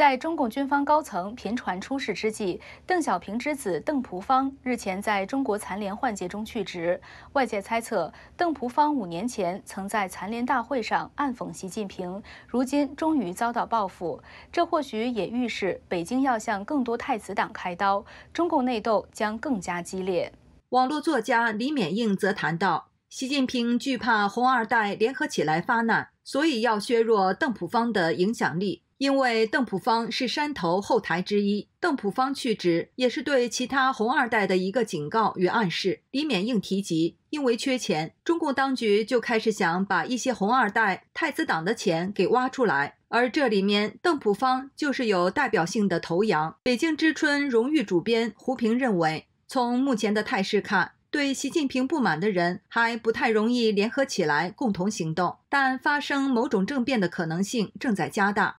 在中共军方高层频传出事之际，邓小平之子邓朴方日前在中国残联换届中去职，外界猜测邓朴方五年前曾在残联大会上暗讽习近平，如今终于遭到报复。这或许也预示北京要向更多太子党开刀，中共内斗将更加激烈。网络作家李勉应则谈到，习近平惧怕红二代联合起来发难，所以要削弱邓朴方的影响力。因为邓普方是山头后台之一，邓普方去职也是对其他红二代的一个警告与暗示，李勉硬提及，因为缺钱，中共当局就开始想把一些红二代、太子党的钱给挖出来，而这里面邓普方就是有代表性的头羊。北京之春荣誉主编胡平认为，从目前的态势看，对习近平不满的人还不太容易联合起来共同行动，但发生某种政变的可能性正在加大。